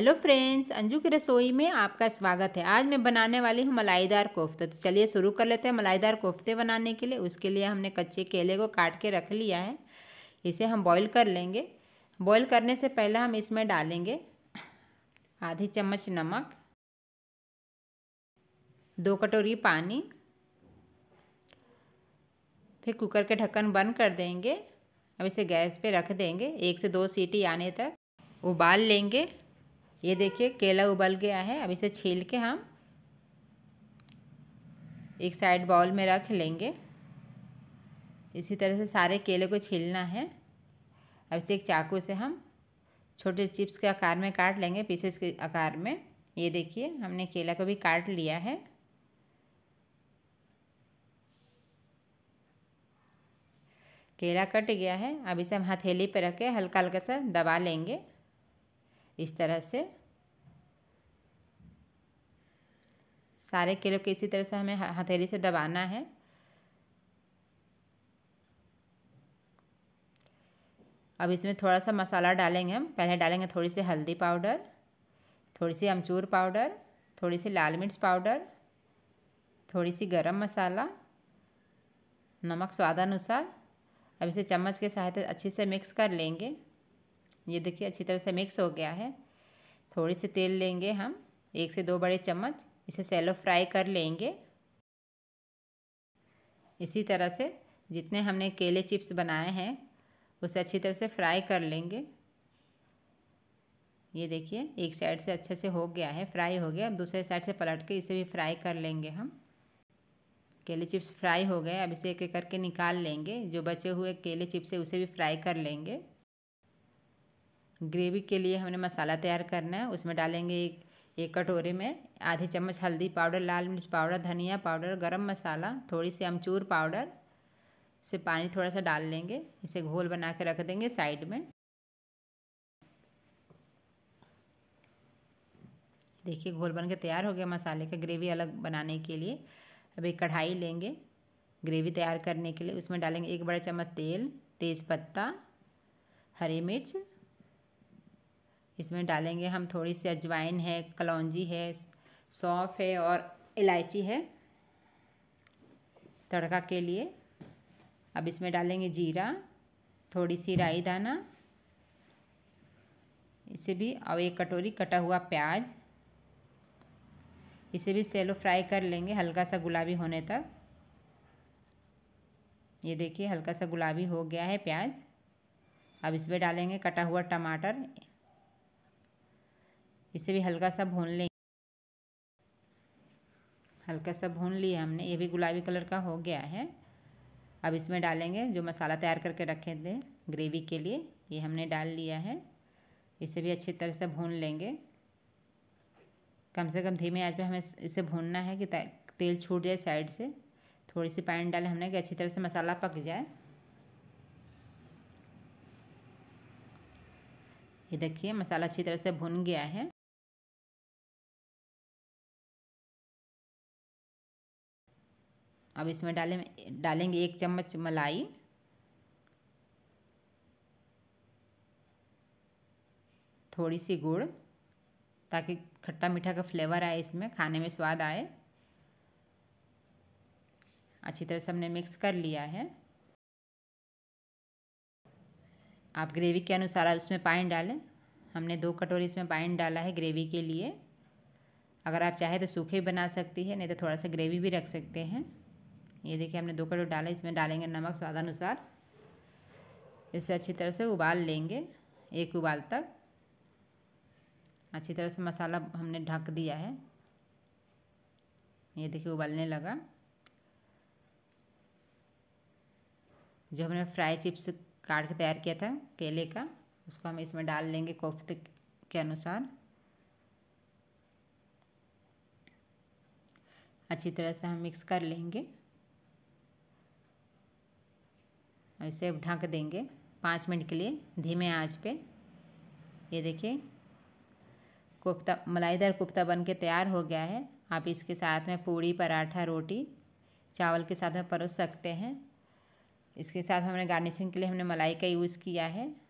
hello friends Anju की रसोई में आपका स्वागत है आज मैं बनाने वाली हूँ मलाईदार कोफ्ते तो चलिए शुरू कर लेते हैं मलाईदार कोफ्ते बनाने के लिए उसके लिए हमने कच्चे केले को काट के रख लिया है इसे हम बॉईल कर लेंगे बॉईल करने से पहले हम इसमें डालेंगे आधी चम्मच नमक दो कटोरी पानी फिर कुकर के ढक्कन बंद कर देंगे अब इसे गैस पर रख देंगे एक से दो सीटी आने तक उबाल लेंगे ये देखिए केला उबल गया है अब इसे छील के हम एक साइड बाउल में रख लेंगे इसी तरह से सारे केले को छीलना है अब इसे एक चाकू से हम छोटे चिप्स के आकार में काट लेंगे पीसेस के आकार में ये देखिए हमने केला को भी काट लिया है केला कट गया है अब इसे हम हथेली पर रख के हल्का हल्का सा दबा लेंगे इस तरह से सारे केलों को इसी तरह से हमें हथेली से दबाना है अब इसमें थोड़ा सा मसाला डालेंगे हम पहले डालेंगे थोड़ी सी हल्दी पाउडर थोड़ी सी अमचूर पाउडर थोड़ी सी लाल मिर्च पाउडर थोड़ी सी गरम मसाला नमक स्वादानुसार अब इसे चम्मच के सहायता अच्छे से मिक्स कर लेंगे ये देखिए अच्छी तरह से मिक्स हो गया है थोड़ी सी तेल लेंगे हम एक से दो बड़े चम्मच इसे सेलो फ्राई कर लेंगे इसी तरह से जितने हमने केले चिप्स बनाए हैं उसे अच्छी तरह से फ्राई कर लेंगे ये देखिए एक साइड से अच्छे से हो गया है फ्राई हो गया अब दूसरे साइड से पलट के इसे भी फ्राई कर लेंगे हम केले चिप्स फ्राई हो गए अब इसे एक एक करके निकाल लेंगे जो बचे हुए केले चिप्स है उसे भी फ्राई कर लेंगे ग्रेवी के लिए हमने मसाला तैयार करना है उसमें डालेंगे एक एक कटोरे में आधी चम्मच हल्दी पाउडर लाल मिर्च पाउडर धनिया पाउडर गरम मसाला थोड़ी सी अमचूर पाउडर से पानी थोड़ा सा डाल लेंगे इसे घोल बना के रख देंगे साइड में देखिए घोल बन के तैयार हो गया मसाले का ग्रेवी अलग बनाने के लिए अब एक कढ़ाई लेंगे ग्रेवी तैयार करने के लिए उसमें डालेंगे एक बड़ा चम्मच तेल तेज़पत्ता हरी मिर्च इसमें डालेंगे हम थोड़ी सी अजवाइन है कलौजी है सौंफ है और इलायची है तड़का के लिए अब इसमें डालेंगे जीरा थोड़ी सी राई दाना इसे भी और एक कटोरी कटा हुआ प्याज इसे भी सेलो फ्राई कर लेंगे हल्का सा गुलाबी होने तक ये देखिए हल्का सा गुलाबी हो गया है प्याज अब इसमें डालेंगे कटा हुआ टमाटर इसे भी हल्का सा भून लेंगे हल्का सा भून लिया हमने ये भी गुलाबी कलर का हो गया है अब इसमें डालेंगे जो मसाला तैयार करके रखे थे ग्रेवी के लिए ये हमने डाल लिया है इसे भी अच्छी तरह से भून लेंगे कम से कम धीमे आज पे हमें इसे भूनना है कि तेल छूट जाए साइड से थोड़ी सी पानी डाले हमने कि अच्छी तरह से मसाला पक जाए ये देखिए मसाला अच्छी तरह से भुन गया है अब इसमें डालें डालेंगे एक चम्मच मलाई थोड़ी सी गुड़ ताकि खट्टा मीठा का फ्लेवर आए इसमें खाने में स्वाद आए अच्छी तरह से हमने मिक्स कर लिया है आप ग्रेवी के अनुसार उसमें पानी डालें हमने दो कटोरी इसमें पानी डाला है ग्रेवी के लिए अगर आप चाहे तो सूखे बना सकती है नहीं तो थोड़ा सा ग्रेवी भी रख सकते हैं ये देखिए हमने दो कटोरी डाला इसमें डालेंगे नमक स्वादानुसार इसे अच्छी तरह से उबाल लेंगे एक उबाल तक अच्छी तरह से मसाला हमने ढक दिया है ये देखिए उबलने लगा जो हमने फ्राई चिप्स काट के तैयार किया था केले का उसको हम इसमें डाल लेंगे कोफ्ते के अनुसार अच्छी तरह से हम मिक्स कर लेंगे इसे ढक देंगे पाँच मिनट के लिए धीमे आंच पे ये देखिए कोफ्ता मलाईदार कोफ्ता बन के तैयार हो गया है आप इसके साथ में पूड़ी पराठा रोटी चावल के साथ में परोस सकते हैं इसके साथ हमने गार्निशिंग के लिए हमने मलाई का यूज़ किया है